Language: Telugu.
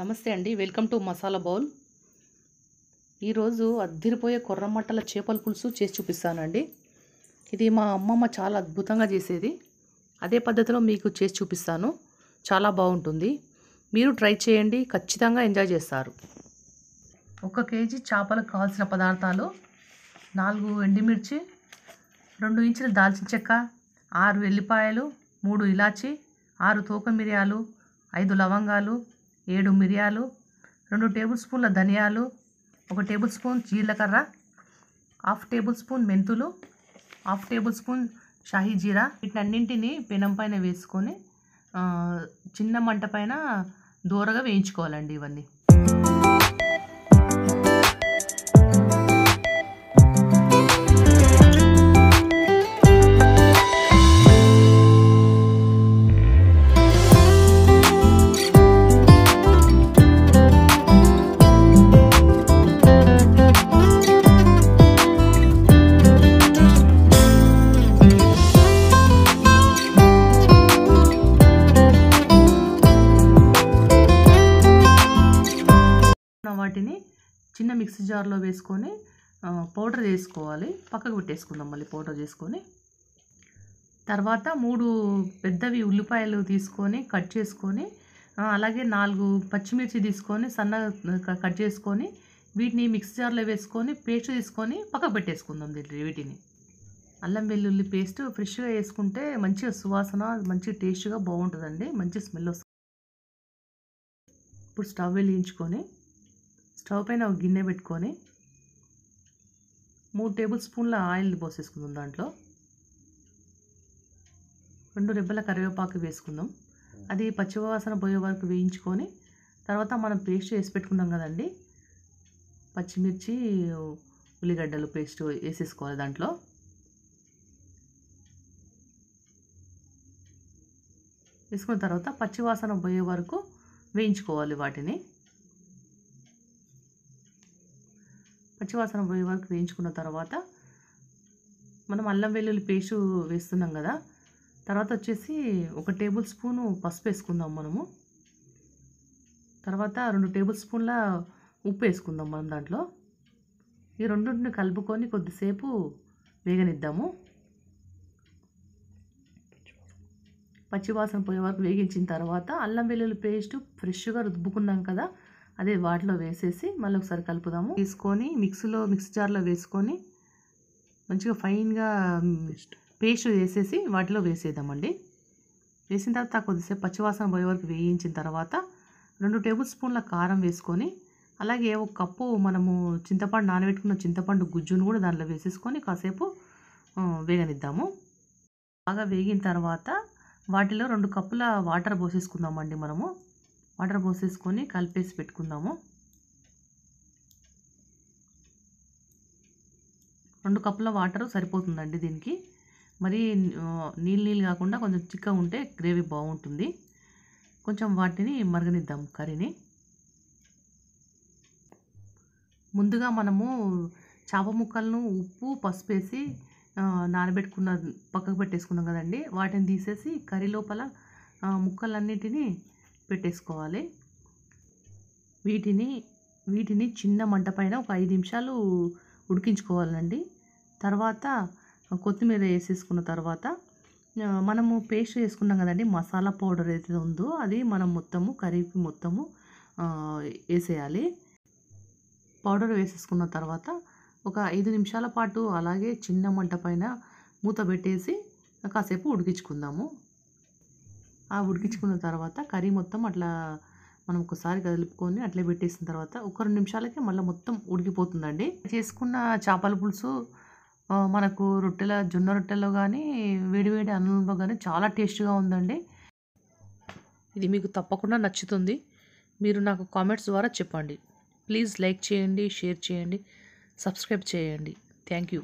నమస్తే అండి వెల్కమ్ టు మసాలా బౌల్ ఈరోజు అద్దిరిపోయే కొర్రమట్టల చేపల పులుసు చేసి చూపిస్తానండి ఇది మా అమ్మమ్మ చాలా అద్భుతంగా చేసేది అదే పద్ధతిలో మీకు చేసి చూపిస్తాను చాలా బాగుంటుంది మీరు ట్రై చేయండి ఖచ్చితంగా ఎంజాయ్ చేస్తారు ఒక కేజీ చేపలకు కావాల్సిన పదార్థాలు నాలుగు ఎండిమిర్చి రెండు ఇంచుల దాల్చిన చెక్క ఆరు వెల్లిపాయలు మూడు ఇలాచి ఆరు తోక మిరియాలు ఐదు లవంగాలు ఏడు మిరియాలు రెండు టేబుల్ స్పూన్ల ధనియాలు ఒక టేబుల్ స్పూన్ జీలకర్ర హాఫ్ టేబుల్ స్పూన్ మెంతులు హాఫ్ టేబుల్ స్పూన్ షాహీ జీరా వీటన్నింటిని పెనం పైన వేసుకొని చిన్న మంట పైన దూరగా వేయించుకోవాలండి ఇవన్నీ చిన్న మిక్సీ జార్లో వేసుకొని పౌడర్ చేసుకోవాలి పక్కకు పెట్టేసుకుందాం మళ్ళీ పౌడర్ చేసుకొని తర్వాత మూడు పెద్దవి ఉల్లిపాయలు తీసుకొని కట్ చేసుకొని అలాగే నాలుగు పచ్చిమిర్చి తీసుకొని సన్నగా కట్ చేసుకొని వీటిని మిక్సీ జార్లో వేసుకొని పేస్ట్ తీసుకొని పక్కకు పెట్టేసుకుందాం దీంట్లో వీటిని అల్లం వెల్లుల్లి పేస్ట్ ఫ్రెష్గా వేసుకుంటే మంచిగా సువాసన మంచి టేస్ట్గా బాగుంటుందండి మంచి స్మెల్ వస్తుంది ఇప్పుడు స్టవ్ వెలిగించుకొని స్టవ్ పైన ఒక గిన్నె పెట్టుకొని మూడు టేబుల్ స్పూన్ల ఆయిల్ పోసేసుకుందాం దాంట్లో రెండు రెబ్బల కరివేపాకు వేసుకుందాం అది పచ్చివాసన పోయే వరకు వేయించుకొని తర్వాత మనం పేస్ట్ వేసి పెట్టుకున్నాం కదండి పచ్చిమిర్చి ఉల్లిగడ్డలు పేస్ట్ వేసేసుకోవాలి దాంట్లో వేసుకున్న తర్వాత పచ్చివాసన పోయే వరకు వేయించుకోవాలి వాటిని పచ్చివాసన పోయే వరకు వేయించుకున్న తర్వాత మనం అల్లం వెల్లుల్లి పేస్టు వేస్తున్నాం కదా తర్వాత వచ్చేసి ఒక టేబుల్ స్పూను పసుపు వేసుకుందాం మనము తర్వాత రెండు టేబుల్ స్పూన్ల ఉప్పు వేసుకుందాం మనం దాంట్లో ఈ రెండింటిని కలుపుకొని కొద్దిసేపు వేగనిద్దాము పచ్చివాసన పోయే వరకు వేగించిన తర్వాత అల్లం వెల్లుల్లి పేస్ట్ ఫ్రెష్గా రుబ్బుకున్నాం కదా అదే వాటిలో వేసేసి మళ్ళీ ఒకసారి కలుపుదాము తీసుకొని మిక్సీలో మిక్సీ జార్లో వేసుకొని మంచిగా ఫైన్గా పేస్ట్ వేసేసి వాటిలో వేసేద్దామండి వేసిన తర్వాత కొద్దిసేపు పచ్చివాసన పోయే వరకు వేయించిన తర్వాత రెండు టేబుల్ స్పూన్ల కారం వేసుకొని అలాగే ఒక కప్పు మనము చింతపండు నానబెట్టుకున్న చింతపండు గుజ్జును కూడా దాంట్లో వేసేసుకొని కాసేపు వేగనిద్దాము బాగా వేగిన తర్వాత వాటిలో రెండు కప్పుల వాటర్ పోసేసుకుందామండి మనము వాటర్ పోసేసుకొని కలిపేసి పెట్టుకుందాము రెండు కప్పుల వాటర్ సరిపోతుందండి దీనికి మరి నీళ్ళు నీళ్ళు కాకుండా కొంచెం చిక్కగా ఉంటే గ్రేవీ బాగుంటుంది కొంచెం వాటిని మరగనిద్దాం కర్రీని ముందుగా మనము చేప ముక్కలను ఉప్పు పసుపు వేసి నానబెట్టుకున్న పక్కకు పెట్టేసుకున్నాం కదండి వాటిని తీసేసి కర్రీ లోపల ముక్కలన్నిటినీ పెట్టేసుకోవాలి వీటిని వీటిని చిన్న మంట పైన ఒక ఐదు నిమిషాలు ఉడికించుకోవాలండి తర్వాత కొత్తిమీర వేసేసుకున్న తర్వాత మనము పేస్ట్ వేసుకున్నాం కదండి మసాలా పౌడర్ ఏదైతే ఉందో అది మనం మొత్తము కర్రీ మొత్తము వేసేయాలి పౌడర్ వేసేసుకున్న తర్వాత ఒక ఐదు నిమిషాల పాటు అలాగే చిన్న మంట పైన మూత పెట్టేసి కాసేపు ఉడికించుకుందాము ఆ ఉడికించుకున్న తర్వాత కర్రీ మొత్తం అట్లా మనం ఒకసారి కదిలిపుకొని అట్లే పెట్టేసిన తర్వాత ఒక రెండు నిమిషాలకే మళ్ళీ మొత్తం ఉడికిపోతుందండి చేసుకున్న చేపల పులుసు మనకు రొట్టెల జొన్న రొట్టెలో కానీ వేడివేడి అన్నంలో కానీ చాలా టేస్ట్గా ఉందండి ఇది మీకు తప్పకుండా నచ్చుతుంది మీరు నాకు కామెంట్స్ ద్వారా చెప్పండి ప్లీజ్ లైక్ చేయండి షేర్ చేయండి సబ్స్క్రైబ్ చేయండి థ్యాంక్ యూ